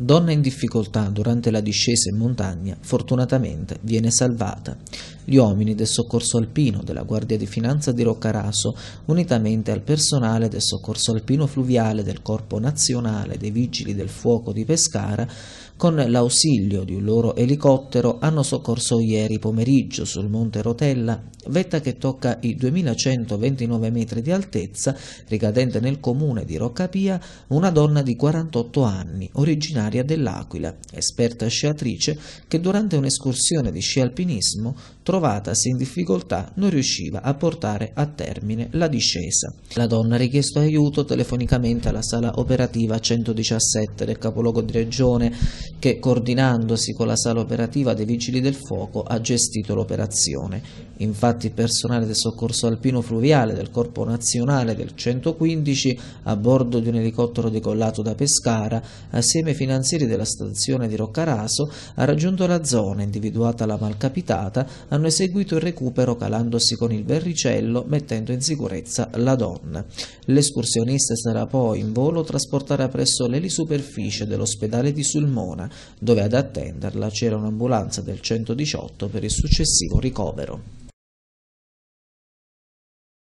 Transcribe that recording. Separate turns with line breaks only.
Donna in difficoltà durante la discesa in montagna, fortunatamente viene salvata. Gli uomini del soccorso alpino della Guardia di Finanza di Roccaraso, unitamente al personale del soccorso alpino fluviale del Corpo Nazionale dei Vigili del Fuoco di Pescara, con l'ausilio di un loro elicottero hanno soccorso ieri pomeriggio sul Monte Rotella, vetta che tocca i 2129 metri di altezza, ricadente nel comune di Roccapia, una donna di 48 anni, originaria dell'Aquila, esperta sciatrice che durante un'escursione di sci alpinismo trovò trovatasi in difficoltà non riusciva a portare a termine la discesa. La donna ha richiesto aiuto telefonicamente alla sala operativa 117 del capoluogo di regione che coordinandosi con la sala operativa dei vigili del fuoco ha gestito l'operazione. Infatti il personale del soccorso alpino fluviale del Corpo Nazionale del 115 a bordo di un elicottero decollato da Pescara, assieme ai finanzieri della stazione di Roccaraso, ha raggiunto la zona individuata la malcapitata, hanno eseguito il recupero calandosi con il verricello mettendo in sicurezza la donna. L'escursionista sarà poi in volo trasportata presso l'elisuperficie dell'ospedale di Sulmona, dove ad attenderla c'era un'ambulanza del 118 per il successivo ricovero.